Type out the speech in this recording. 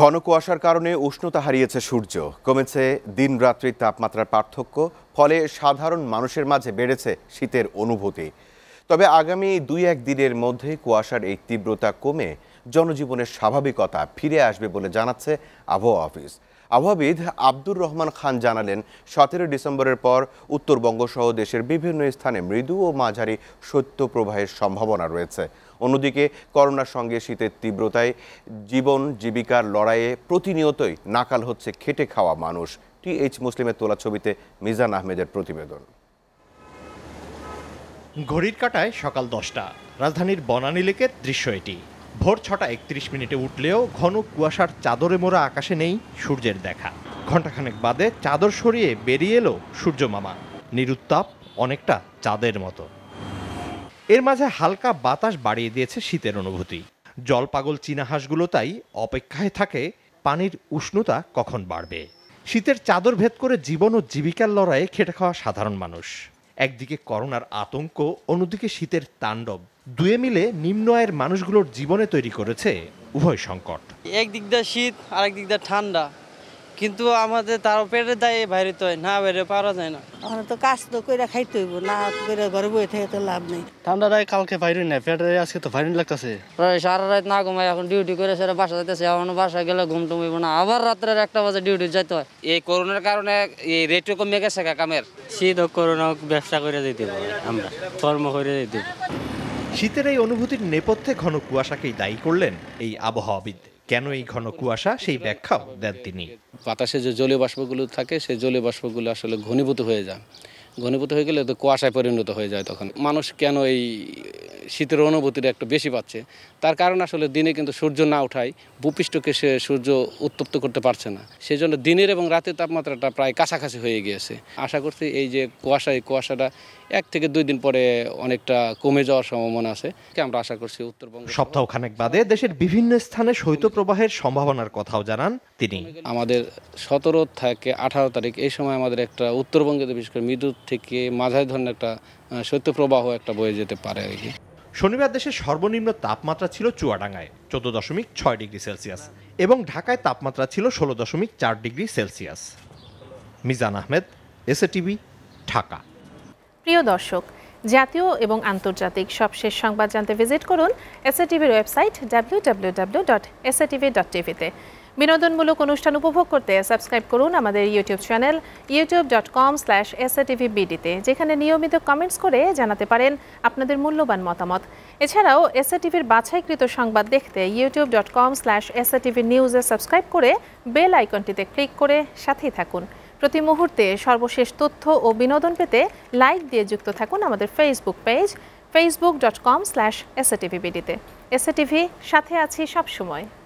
ঘন কুয়াশার কারণে উষ্ণতা হারিয়েছে সূর্য কমেছে দিন রাত্রির তাপমাত্রার পার্থক্য ফলে সাধারণ মানুষের মাঝে বেড়েছে শীতের অনুভূতি তবে আগামী দুই এক দিনের মধ্যে কুয়াশার এই তীব্রতা কমে জনজীবনের স্বাভাবিকতা ফিরে আসবে বলে জানাচ্ছে আবহাওয়া অফিস আবহাওয়াবিদ আব্দুর রহমান খান জানালেন সতেরো ডিসেম্বরের পর উত্তরবঙ্গ সহ দেশের বিভিন্ন স্থানে মৃদু ও মাঝারি শৈত্যপ্রবাহের সম্ভাবনা রয়েছে অন্যদিকে করোনার সঙ্গে শীতের তীব্রতায় জীবন জীবিকার লড়াইয়ে প্রতিনিয়তই নাকাল হচ্ছে খেটে খাওয়া মানুষ টি এইচ মুসলিমের তোলা ছবিতে মিজান আহমেদের প্রতিবেদন ঘড়ির কাটায় সকাল দশটা রাজধানীর বনানী লেকের দৃশ্য এটি ভোর ছটা একত্রিশ মিনিটে উঠলেও ঘন কুয়াশার চাদরে মোড়া আকাশে নেই সূর্যের দেখা ঘণ্টাখানেক বাদে চাদর সরিয়ে বেরিয়ে এলো সূর্যমামা নিরুত্তাপ অনেকটা চাঁদের মতো এর মাঝে হালকা বাতাস বাড়িয়ে দিয়েছে শীতের অনুভূতি জলপাগল চীনাহাঁসগুলো তাই অপেক্ষায় থাকে পানির উষ্ণতা কখন বাড়বে শীতের চাদর ভেদ করে জীবন ও জীবিকার লড়াইয়ে খেটে খাওয়া সাধারণ মানুষ একদিকে করোনার আতঙ্ক অন্যদিকে শীতের তাণ্ডব দুয়ে মিলে নিম্ন আয়ের মানুষগুলোর জীবনে তৈরি করেছে উভয় সংকট একদিক দিয়ে শীত আর একদিক দিয়ে ঠান্ডা কিন্তু আমাদের তার পেটের দায়ে বাইরে তো না বাইরে পারা যায় না আমরা তো কাজ তো কইরা খাইতে হইব না কইরা ঘরে বসে থেকে তো লাভ নেই ঠান্ডা রায় কালকে বাইরে না পেটের আজকে তো বাইরে লাগতেছে প্রায় সারা রাত না ঘুমাই এখন ডিউটি করে সারা বাসা যাইতেছে এখন বাসা গেলে ঘুম টুম না আবার রাত্রের একটা বাজে ডিউটি যাইতে হয় এই করোনার কারণে এই রেটও কমে গেছে কামের শীত হোক করোনা হোক ব্যবসা করে দিতে হবে আমরা কর্ম করে হবে শীতের এই অনুভূতির নেপথ্যে ঘন কুয়াশাকেই দায়ী করলেন এই আবহাওয়াবিদ কেন এই ঘন কুয়াশা সেই ব্যাখ্যাও দেন তিনি বাতাসে যে জলীয় বাষ্পগুলো থাকে সেই জলীয় বাষ্পগুলো আসলে ঘনীভূত হয়ে যায় ঘনীভূত হয়ে গেলে তো কুয়াশায় পরিণত হয়ে যায় তখন মানুষ কেন এই শীতের অনুভূতিটা একটু বেশি পাচ্ছে তার কারণ আসলে দিনে কিন্তু সূর্য না ওঠায় ভূপৃষ্ঠকে সে সূর্য উত্তপ্ত করতে পারছে না সেই জন্য দিনের এবং রাতের তাপমাত্রাটা প্রায় কাছাকাছি হয়ে গিয়েছে আশা করছি এই যে কুয়াশা এই কুয়াশাটা এক থেকে দুই দিন পরে অনেকটা কমে যাওয়ার সম্ভাবনা আছে আমরা আশা করছি উত্তরবঙ্গ সপ্তাহ খানেক বাদে দেশের বিভিন্ন স্থানে শৈত্যপ্রবাহের সম্ভাবনার কথাও জানান তিনি আমাদের সতেরো থেকে আঠারো তারিখ এই সময় আমাদের একটা উত্তরবঙ্গে বিশেষ করে মৃদু থেকে মাঝারি ধরনের একটা শৈত্যপ্রবাহ একটা বয়ে যেতে পারে আর কি শনিবার দেশের সর্বনিম্ন তাপমাত্রা ছিল চুয়াডাঙ্গায় চোদ্দ দশমিক ছয় ডিগ্রি সেলসিয়াস এবং ঢাকায় তাপমাত্রা ছিল ষোলো দশমিক চার degree Celsius Mizan Ahmed SA TV Dhaka প্রিয় দর্শক জাতীয় এবং আন্তর্জাতিক সবশেষ সংবাদ জানতে ভিজিট করুন এসএ টিভির website W W W dot SA TV dot টিভিতে বিনোদনমূলক অনুষ্ঠান উপভোগ করতে সাবস্ক্রাইব করুন আমাদের YouTube channel YouTube dot com slash বিডিতে যেখানে নিয়মিত কমেন্টস করে জানাতে পারেন আপনাদের মূল্যবান মতামত এছাড়াও টিভির বাছাইকৃত সংবাদ দেখতে ইউটিউব ডট কম স্ল্যাশ নিউজে সাবস্ক্রাইব করে বেল আইকনটিতে ক্লিক করে সাথেই থাকুন প্রতি মুহূর্তে সর্বশেষ তথ্য ও বিনোদন পেতে লাইক দিয়ে যুক্ত থাকুন আমাদের Facebook page Facebook dot com slash এসএটিভিবিডিতে টিভি সাথে আছি সবসময়